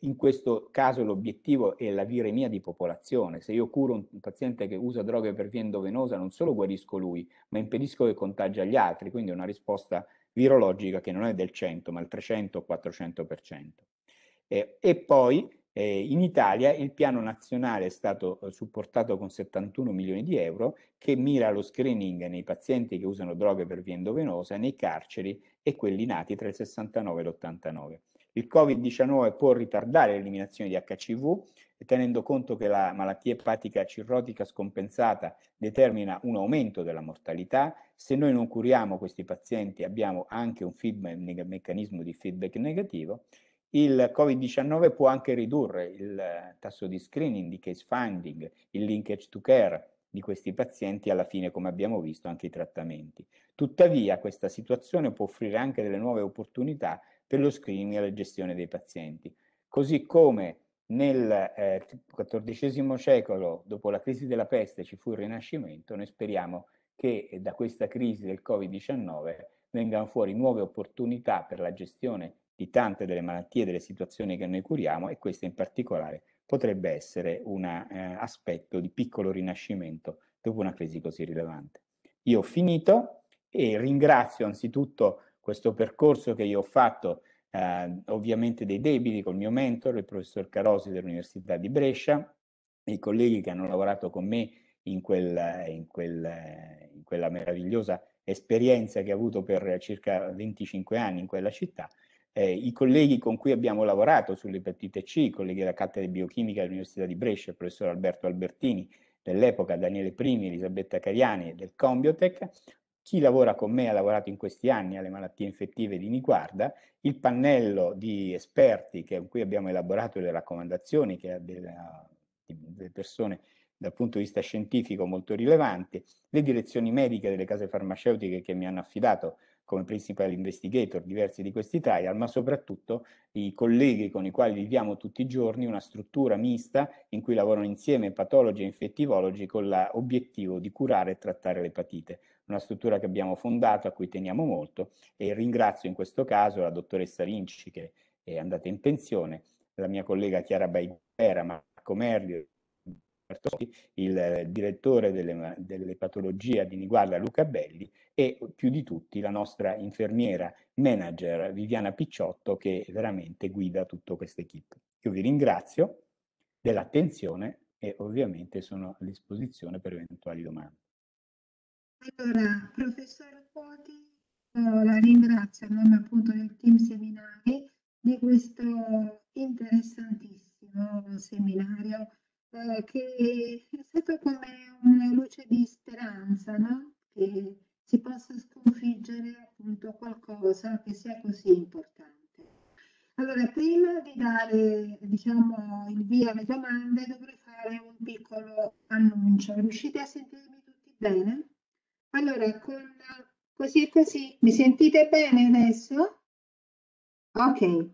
In questo caso l'obiettivo è la viremia di popolazione. Se io curo un paziente che usa droghe per via endovenosa, non solo guarisco lui, ma impedisco che contagia gli altri, quindi è una risposta virologica che non è del 100, ma il 300 o 400%. Eh, e poi eh, in Italia il piano nazionale è stato eh, supportato con 71 milioni di euro che mira allo screening nei pazienti che usano droghe per via endovenosa, nei carceri e quelli nati tra il 69 e l'89. Il Covid-19 può ritardare l'eliminazione di HCV, tenendo conto che la malattia epatica cirrotica scompensata determina un aumento della mortalità. Se noi non curiamo questi pazienti abbiamo anche un, feedback, un meccanismo di feedback negativo il Covid-19 può anche ridurre il eh, tasso di screening, di case finding, il linkage to care di questi pazienti, e alla fine, come abbiamo visto, anche i trattamenti. Tuttavia, questa situazione può offrire anche delle nuove opportunità per lo screening e la gestione dei pazienti. Così come nel XIV eh, secolo, dopo la crisi della peste, ci fu il Rinascimento, noi speriamo che eh, da questa crisi del Covid-19 vengano fuori nuove opportunità per la gestione di tante delle malattie delle situazioni che noi curiamo e questa in particolare potrebbe essere un eh, aspetto di piccolo rinascimento dopo una crisi così rilevante. Io ho finito e ringrazio anzitutto questo percorso che io ho fatto, eh, ovviamente dei debiti col mio mentore, il professor Carosi dell'Università di Brescia, i colleghi che hanno lavorato con me in, quel, in, quel, in quella meravigliosa esperienza che ho avuto per circa 25 anni in quella città eh, I colleghi con cui abbiamo lavorato sull'epatite C, i colleghi della cattedra di biochimica dell'Università di Brescia, il professor Alberto Albertini dell'epoca, Daniele Primi, Elisabetta Cariani del Combiotech, chi lavora con me ha lavorato in questi anni alle malattie infettive di Niguarda, il pannello di esperti con cui abbiamo elaborato le raccomandazioni che della, delle persone dal punto di vista scientifico molto rilevanti, le direzioni mediche delle case farmaceutiche che mi hanno affidato come principal investigator diversi di questi trial, ma soprattutto i colleghi con i quali viviamo tutti i giorni, una struttura mista in cui lavorano insieme patologi e infettivologi con l'obiettivo di curare e trattare l'epatite. Una struttura che abbiamo fondato, a cui teniamo molto e ringrazio in questo caso la dottoressa Vinci che è andata in pensione, la mia collega Chiara Baiguera, Marco Merlio, il eh, direttore delle, delle patologie di Niguarda Luca Belli e più di tutti la nostra infermiera manager Viviana Picciotto che veramente guida tutto questo equip. Io vi ringrazio dell'attenzione e ovviamente sono a disposizione per eventuali domande. Allora, professor Poti, eh, la ringrazio a nome appunto del team seminari di questo interessantissimo seminario eh, che è stato come una luce di speranza, no? che si possa sconfiggere appunto qualcosa che sia così importante. Allora, prima di dare diciamo, il via alle domande, dovrei fare un piccolo annuncio. Riuscite a sentirmi tutti bene? Allora, con così e così, mi sentite bene adesso? Ok.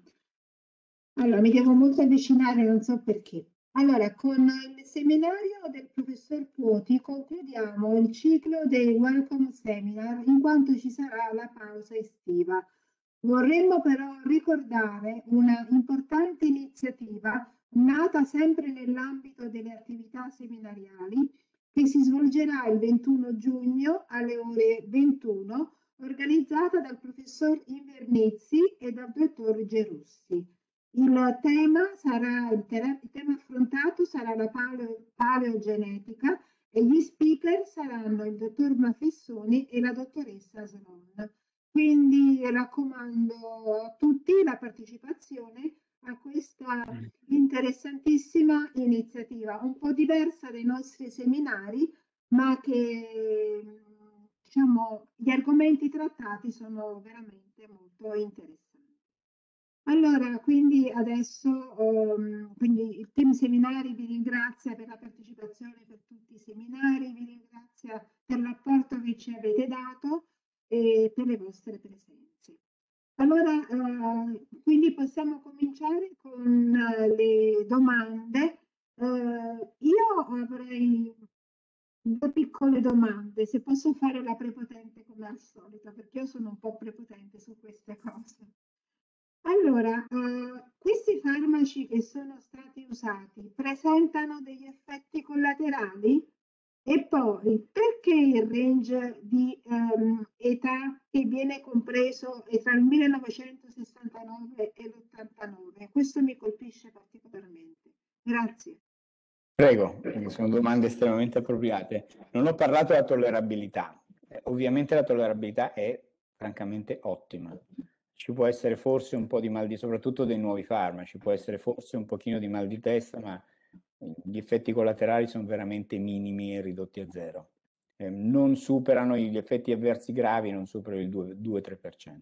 Allora, mi devo molto avvicinare, non so perché. Allora, con il seminario del professor Puoti concludiamo il ciclo dei Welcome Seminar in quanto ci sarà la pausa estiva. Vorremmo però ricordare una importante iniziativa nata sempre nell'ambito delle attività seminariali che si svolgerà il 21 giugno alle ore 21 organizzata dal professor Invernizzi e dal dottor Gerussi. Il tema, sarà, il tema affrontato sarà la paleo, paleogenetica e gli speaker saranno il dottor Mafessoni e la dottoressa Sron. Quindi raccomando a tutti la partecipazione a questa mm. interessantissima iniziativa, un po' diversa dai nostri seminari, ma che diciamo, gli argomenti trattati sono veramente molto interessanti. Allora, quindi adesso um, quindi il team seminari vi ringrazia per la partecipazione per tutti i seminari, vi ringrazia per l'apporto che ci avete dato e per le vostre presenze. Allora, uh, quindi possiamo cominciare con uh, le domande. Uh, io avrei due piccole domande, se posso fare la prepotente come al solito, perché io sono un po' prepotente su queste cose. Allora, eh, questi farmaci che sono stati usati presentano degli effetti collaterali? E poi, perché il range di ehm, età che viene compreso è tra il 1969 e l'89? Questo mi colpisce particolarmente. Grazie. Prego, sono domande estremamente appropriate. Non ho parlato della tollerabilità. Eh, ovviamente la tollerabilità è francamente ottima ci può essere forse un po' di mal di, soprattutto dei nuovi farmaci, può essere forse un pochino di mal di testa, ma ehm, gli effetti collaterali sono veramente minimi e ridotti a zero. Ehm, non superano gli effetti avversi gravi, non superano il 2-3%.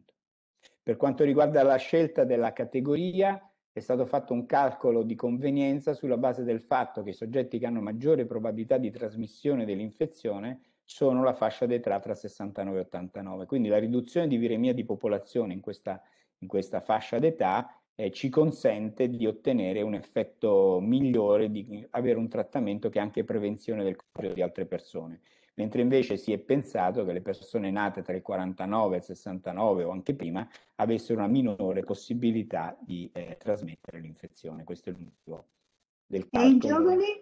Per quanto riguarda la scelta della categoria, è stato fatto un calcolo di convenienza sulla base del fatto che i soggetti che hanno maggiore probabilità di trasmissione dell'infezione sono la fascia d'età tra 69 e 89. Quindi la riduzione di viremia di popolazione in questa, in questa fascia d'età eh, ci consente di ottenere un effetto migliore, di avere un trattamento che è anche prevenzione del contagio di altre persone. Mentre invece si è pensato che le persone nate tra il 49 e il 69 o anche prima avessero una minore possibilità di eh, trasmettere l'infezione. Questo è il motivo del calcolo. E i giovani?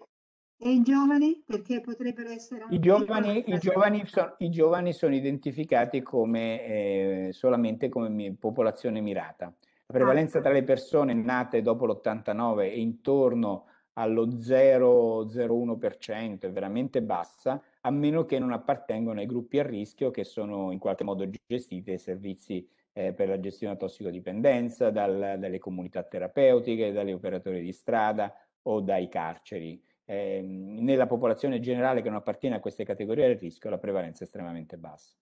E i giovani? Perché potrebbero essere anche... I giovani, i giovani, sono, i giovani sono identificati come, eh, solamente come mi, popolazione mirata. La prevalenza ah, tra le persone nate dopo l'89 è intorno allo 0,01%, è veramente bassa, a meno che non appartengano ai gruppi a rischio che sono in qualche modo gestiti dai servizi eh, per la gestione della tossicodipendenza, dal, dalle comunità terapeutiche, dagli operatori di strada o dai carceri. Ehm, nella popolazione generale che non appartiene a queste categorie di rischio la prevalenza è estremamente bassa.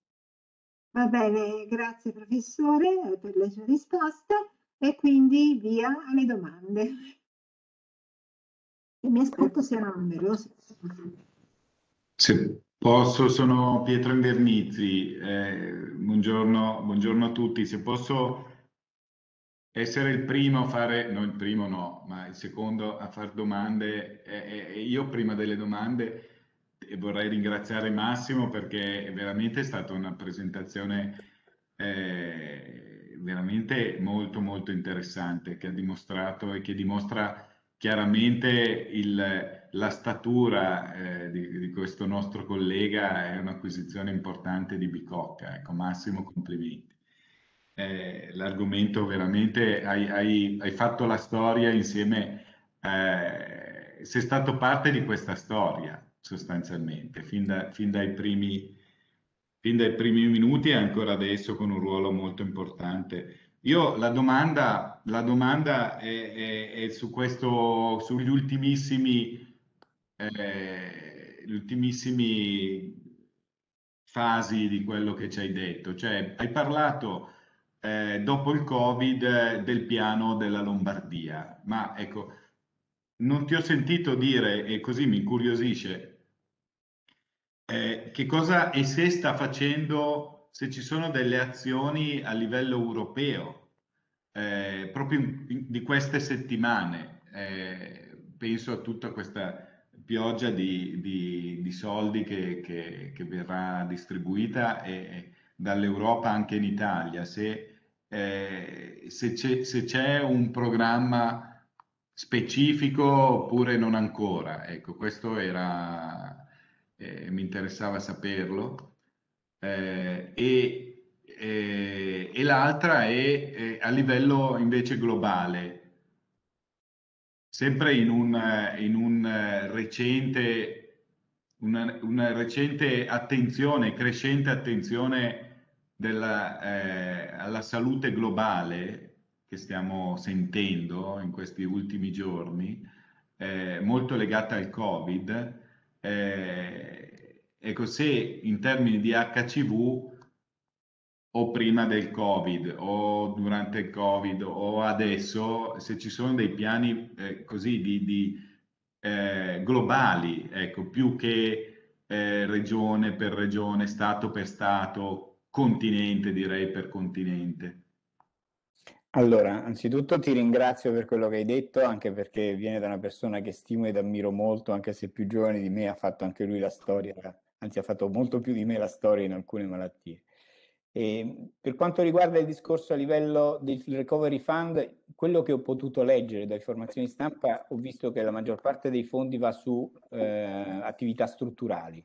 Va bene, grazie professore eh, per la sua risposta e quindi via alle domande. E mi aspetto siano numerose. Se posso, sono Pietro Invernizzi. Eh, buongiorno, buongiorno a tutti. Se posso essere il primo a fare, no il primo no, ma il secondo a fare domande, e, e io prima delle domande vorrei ringraziare Massimo perché è veramente stata una presentazione eh, veramente molto molto interessante che ha dimostrato e che dimostra chiaramente il, la statura eh, di, di, questo nostro collega è un'acquisizione importante di Bicocca. Ecco Massimo complimenti eh, l'argomento veramente, hai, hai, hai, fatto la storia insieme, eh, sei stato parte di questa storia sostanzialmente, fin, da, fin, dai primi, fin dai primi minuti e ancora adesso con un ruolo molto importante. Io la domanda, la domanda è, è, è, su questo, sugli ultimissimi, eh, ultimissimi fasi di quello che ci hai detto. Cioè, hai parlato eh, dopo il Covid eh, del piano della Lombardia. Ma ecco, non ti ho sentito dire, e così mi incuriosisce, eh, che cosa e se sta facendo, se ci sono delle azioni a livello europeo, eh, proprio in, di queste settimane. Eh, penso a tutta questa pioggia di, di, di soldi che, che, che, verrà distribuita e, e dall'Europa anche in Italia. Se eh, se, c'è, se, c'è, un programma specifico oppure non ancora. Ecco, questo era, eh, mi interessava saperlo. Eh, e, eh, e, l'altra è eh, a livello invece globale. Sempre in un, in un recente una, una, recente attenzione, crescente attenzione della, eh, alla salute globale che stiamo sentendo in questi ultimi giorni, eh, molto legata al Covid, eh, ecco, se in termini di HCV o prima del Covid o durante il Covid o adesso, se ci sono dei piani eh, così di, di eh, globali, ecco, più che eh, regione per regione, stato per stato, continente, direi per continente? Allora, anzitutto ti ringrazio per quello che hai detto, anche perché viene da una persona che stimo ed ammiro molto, anche se più giovane di me, ha fatto anche lui la storia, anzi ha fatto molto più di me la storia in alcune malattie. E per quanto riguarda il discorso a livello del Recovery Fund, quello che ho potuto leggere da informazioni stampa, ho visto che la maggior parte dei fondi va su eh, attività strutturali,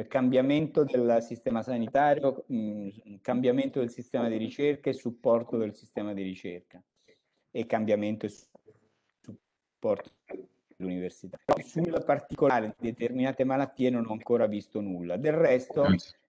cioè cambiamento del sistema sanitario, mh, mm, cambiamento del sistema di ricerca e supporto del sistema di ricerca e cambiamento e supporto dell'università. Sul particolare di determinate malattie non ho ancora visto nulla. Del resto,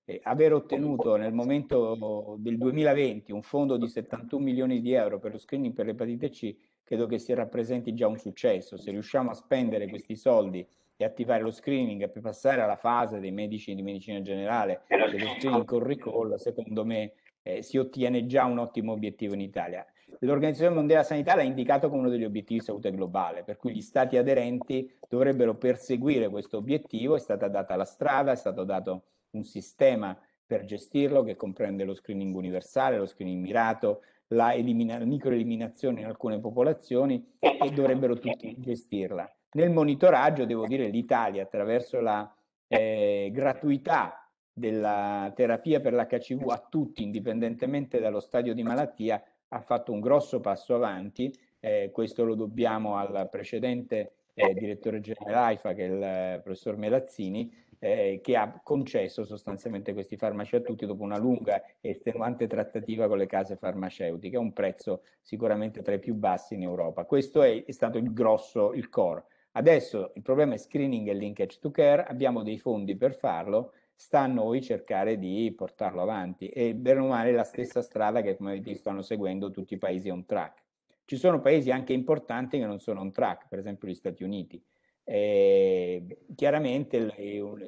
eh, aver ottenuto nel momento del 2020 un fondo di 71 milioni di euro per lo screening per l'epatite C credo che si rappresenti già un successo. Se riusciamo a spendere questi soldi e attivare lo screening per passare alla fase dei medici di medicina generale, dello eh, screening con recall, secondo me eh, si ottiene già un ottimo obiettivo in Italia. L'Organizzazione Mondiale della Sanità l'ha indicato come uno degli obiettivi di salute globale, per cui gli stati aderenti dovrebbero perseguire questo obiettivo, è stata data la strada, è stato dato un sistema per gestirlo che comprende lo screening universale, lo screening mirato, la elimina- microeliminazione in alcune popolazioni eh, e eh, dovrebbero tutti gestirla. Nel monitoraggio, devo eh. dire, l'Italia attraverso la eh, eh gratuità della terapia per l'HCV a tutti, indipendentemente dallo stadio di malattia, ha fatto un grosso passo avanti. Eh, questo lo dobbiamo al precedente eh, eh. direttore generale AIFA, che è il professor Melazzini, eh, che ha concesso sostanzialmente questi farmaci a tutti dopo una lunga e estenuante trattativa con le case farmaceutiche, a un prezzo sicuramente tra i più bassi in Europa. Questo è, è stato il grosso, il core. Adesso il problema è screening e linkage to care, abbiamo dei fondi per farlo, sta a noi cercare di portarlo avanti e bene o male la stessa strada che come avete stanno seguendo tutti i paesi on track. Ci sono paesi anche importanti che non sono on track, per esempio gli Stati Uniti. Eh, chiaramente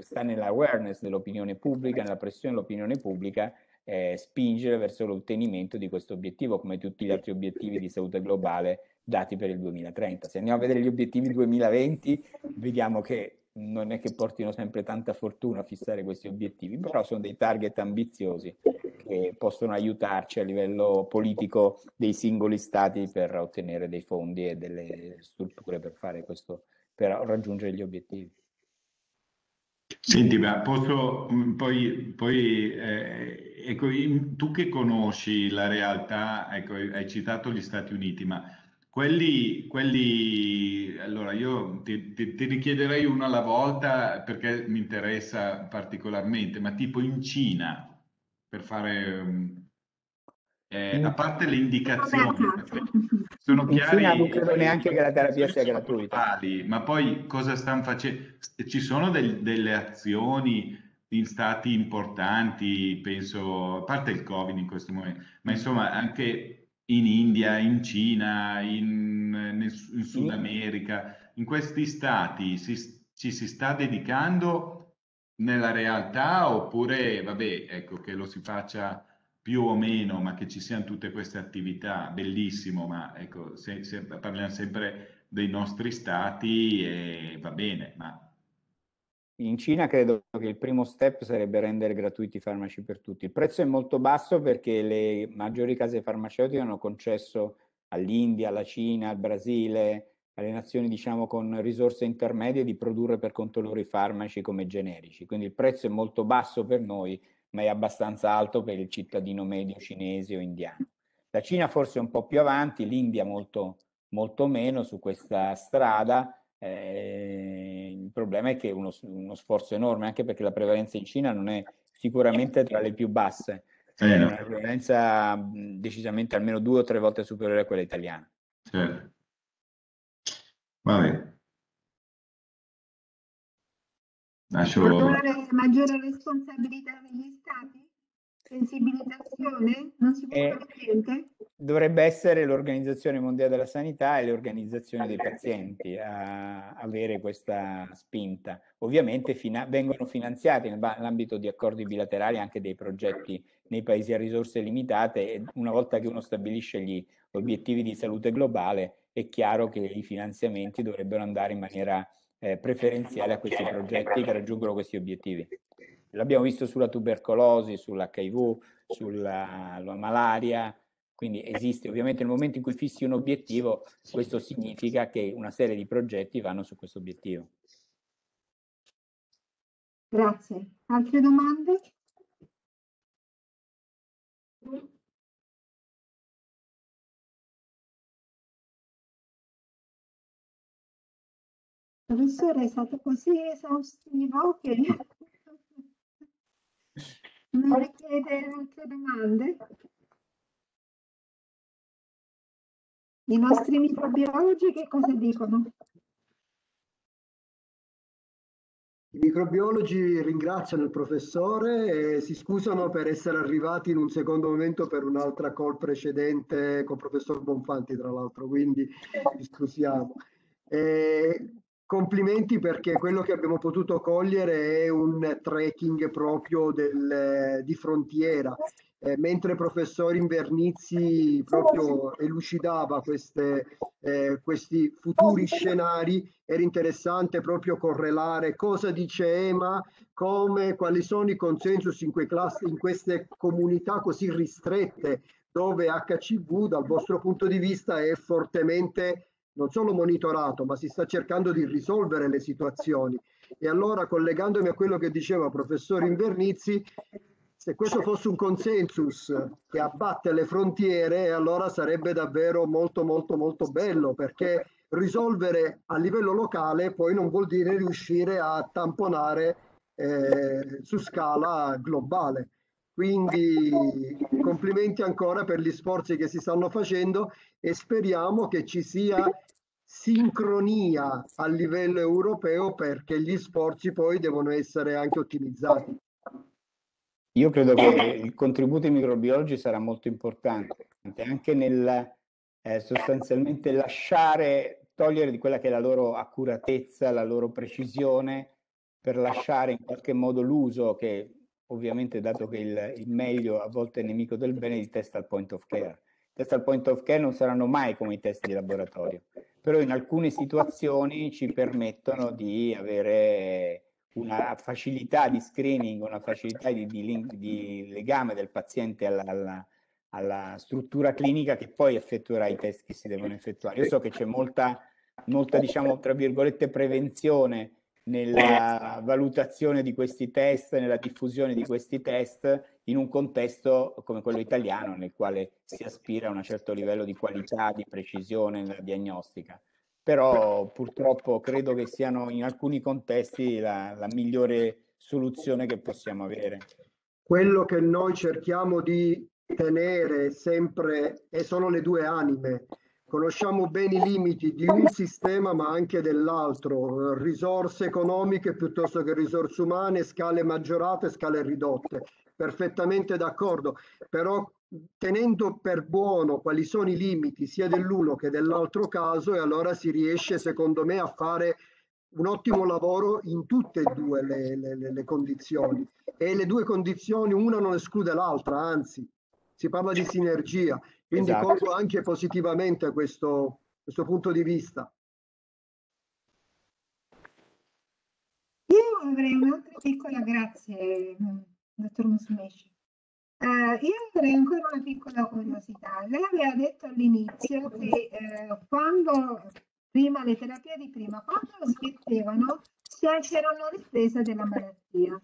sta nell'awareness dell'opinione pubblica, nella pressione dell'opinione pubblica eh, spingere verso l'ottenimento di questo obiettivo come tutti gli altri obiettivi di salute globale dati per il 2030. Se andiamo a vedere gli obiettivi 2020, vediamo che non è che portino sempre tanta fortuna a fissare questi obiettivi, però sono dei target ambiziosi che possono aiutarci a livello politico dei singoli stati per ottenere dei fondi e delle strutture per fare questo, per raggiungere gli obiettivi. Senti, ma posso, mm, poi, poi eh, ecco, tu che conosci la realtà, ecco, hai citato gli Stati Uniti, ma quelli, quelli, allora io ti, ti, ti, richiederei uno alla volta perché mi interessa particolarmente, ma tipo in Cina, per fare... Eh, a parte le indicazioni, sono chiari... In Cina non credo neanche che la terapia sia gratuita. Totali, ma poi cosa stanno facendo? Ci sono del, delle azioni in stati importanti, penso, a parte il Covid in questo momento, ma insomma anche in India, in Cina, in, in Sud America, in questi stati si, ci si sta dedicando nella realtà oppure, vabbè, ecco che lo si faccia più o meno, ma che ci siano tutte queste attività, bellissimo, ma ecco, se, se, parliamo sempre dei nostri stati e va bene, ma in Cina credo che il primo step sarebbe rendere gratuiti i farmaci per tutti. Il prezzo è molto basso perché le maggiori case farmaceutiche hanno concesso all'India, alla Cina, al Brasile, alle nazioni diciamo con risorse intermedie di produrre per conto loro i farmaci come generici. Quindi il prezzo è molto basso per noi, ma è abbastanza alto per il cittadino medio cinese o indiano. La Cina forse è un po' più avanti, l'India molto, molto meno su questa strada eh, il problema è che è uno, uno, sforzo enorme, anche perché la prevalenza in Cina non è sicuramente tra le più basse, eh, è una prevalenza decisamente almeno due o tre volte superiore a quella italiana. Certo. Vabbè. Lascio... Maggiore, maggiore responsabilità degli stati? sensibilizzazione? Non si muove eh, il paziente? Dovrebbe essere l'Organizzazione Mondiale della Sanità e l'Organizzazione dei pazienti a avere questa spinta. Ovviamente fina- vengono finanziati nell'ambito di accordi bilaterali anche dei progetti nei paesi a risorse limitate e una volta che uno stabilisce gli obiettivi di salute globale è chiaro che i finanziamenti dovrebbero andare in maniera eh, preferenziale a questi progetti che raggiungono questi obiettivi l'abbiamo visto sulla tubercolosi, sull'HIV, sulla malaria, quindi esiste ovviamente nel momento in cui fissi un obiettivo, questo significa che una serie di progetti vanno su questo obiettivo. Grazie. Altre domande? Professore, è stato così esaustivo che Mm. Vuole chiedere altre domande? I nostri microbiologi che cosa dicono? I microbiologi ringraziano il professore e si scusano per essere arrivati in un secondo momento per un'altra call precedente con il professor Bonfanti, tra l'altro, quindi ci scusiamo. E eh, complimenti perché quello che abbiamo potuto cogliere è un trekking proprio del, eh, di frontiera, eh, mentre il professor Invernizzi proprio elucidava queste, eh, questi futuri scenari, era interessante proprio correlare cosa dice EMA, come, quali sono i consensus in, classi, in queste comunità così ristrette dove HCV dal vostro punto di vista è fortemente non solo monitorato, ma si sta cercando di risolvere le situazioni. E allora, collegandomi a quello che diceva il professor Invernizzi, se questo fosse un consensus che abbatte le frontiere, allora sarebbe davvero molto, molto, molto bello, perché risolvere a livello locale poi non vuol dire riuscire a tamponare eh, su scala globale. Quindi complimenti ancora per gli sforzi che si stanno facendo e speriamo che ci sia sincronia a livello europeo perché gli sforzi poi devono essere anche ottimizzati. Io credo che il contributo ai microbiologi sarà molto importante anche nel eh, sostanzialmente lasciare, togliere di quella che è la loro accuratezza, la loro precisione per lasciare in qualche modo l'uso che ovviamente dato che il, il, meglio a volte è nemico del bene, di test al point of care. I test al point of care non saranno mai come i test di laboratorio, però in alcune situazioni ci permettono di avere una facilità di screening, una facilità di, di, link, di legame del paziente alla, alla, alla, struttura clinica che poi effettuerà i test che si devono effettuare. Io so che c'è molta, molta diciamo, tra virgolette, prevenzione nella eh, valutazione di questi test, nella diffusione di questi test in un contesto come quello italiano nel quale si aspira a un certo livello di qualità, di precisione nella diagnostica. Però purtroppo credo che siano in alcuni contesti la, la migliore soluzione che possiamo avere. Quello che noi cerchiamo di tenere sempre e sono le due anime, conosciamo bene i limiti di un sistema ma anche dell'altro, risorse economiche piuttosto che risorse umane, scale maggiorate, scale ridotte. Perfettamente d'accordo, però tenendo per buono quali sono i limiti sia dell'uno che dell'altro caso e allora si riesce secondo me a fare un ottimo lavoro in tutte e due le, le, le, condizioni e le due condizioni una non esclude l'altra, anzi si parla di sinergia quindi esatto. colgo anche positivamente questo, questo punto di vista. Io avrei un'altra piccola, grazie mm, dottor Musumesci. Uh, eh, io avrei ancora una piccola curiosità. Lei aveva detto all'inizio che eh, quando, prima le terapie di prima, quando lo scrivevano, c'era una ripresa della malattia.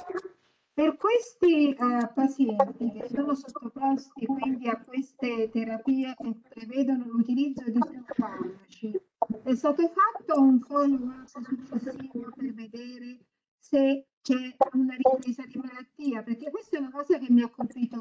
Per questi eh, pazienti che sono sottoposti quindi a queste terapie che prevedono l'utilizzo di più farmaci, è stato fatto un follow-up successivo per vedere se c'è una ripresa di malattia, perché questa è una cosa che mi ha colpito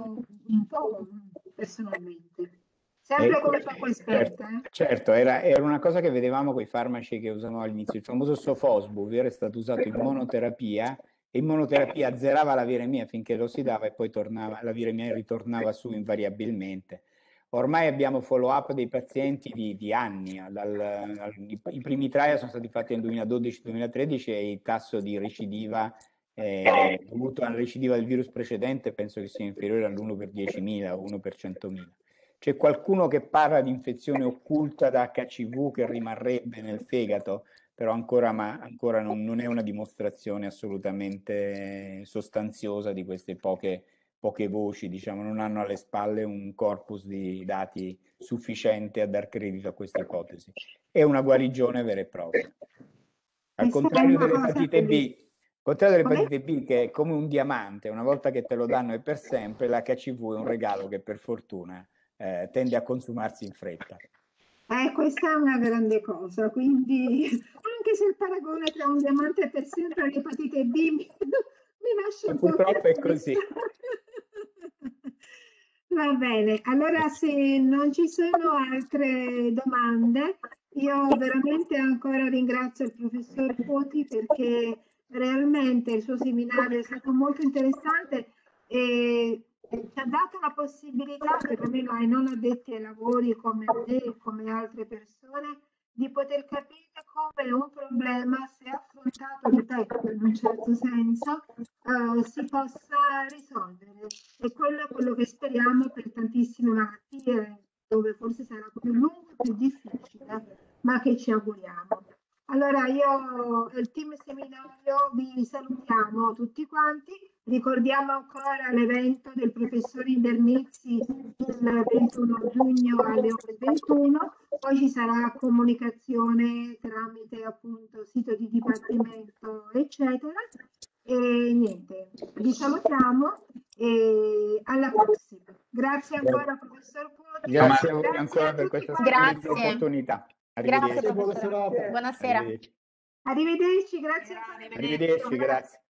un po' personalmente. Sempre ecco, come tua esperta. Certo, eh. certo era, era, una cosa che vedevamo con i farmaci che usavamo all'inizio, il famoso Sofosbu, ovvero è stato usato in monoterapia in monoterapia azzerava la viremia finché lo si dava e poi tornava, la viremia ritornava su invariabilmente. Ormai abbiamo follow up dei pazienti di, di anni, dal, dal, i primi trial sono stati fatti nel 2012-2013 e il tasso di recidiva eh, dovuto alla recidiva del virus precedente penso che sia inferiore all'1 per 10.000 o 1 per 100.000. C'è qualcuno che parla di infezione occulta da HCV che rimarrebbe nel fegato? però ancora, ma, ancora non, non, è una dimostrazione assolutamente sostanziosa di queste poche, poche voci, diciamo, non hanno alle spalle un corpus di dati sufficiente a dar credito a questa ipotesi. È una guarigione vera e propria. Al contrario dell'epatite B, contrario dell'epatite B che è come un diamante, una volta che te lo danno è per sempre, l'HCV è un regalo che per fortuna eh, tende a consumarsi in fretta. Eh, questa è una grande cosa, quindi anche se il paragone tra un diamante per sempre e l'epatite B mi, mi lascia un Purtroppo è così. Va bene, allora se non ci sono altre domande, io veramente ancora ringrazio il professor Poti perché realmente il suo seminario è stato molto interessante e ci ha dato la possibilità, perlomeno ai non addetti ai lavori come me e come altre persone, di poter capire come un problema, se affrontato di petto in un certo senso, eh, si possa risolvere. E quello è quello che speriamo per tantissime malattie, dove forse sarà più lungo e più difficile, ma che ci auguriamo. Allora io e eh, il team seminario vi salutiamo tutti quanti, ricordiamo ancora l'evento del professor Indernizzi il 21 giugno alle ore 21, poi ci sarà comunicazione tramite appunto sito di dipartimento eccetera e niente, vi salutiamo e alla prossima. Grazie ancora professor Ponti. Grazie, grazie, grazie ancora per questa opportunità. Grazie, buona serata. Buonasera. Arrivederci, grazie. Arrivederci, grazie.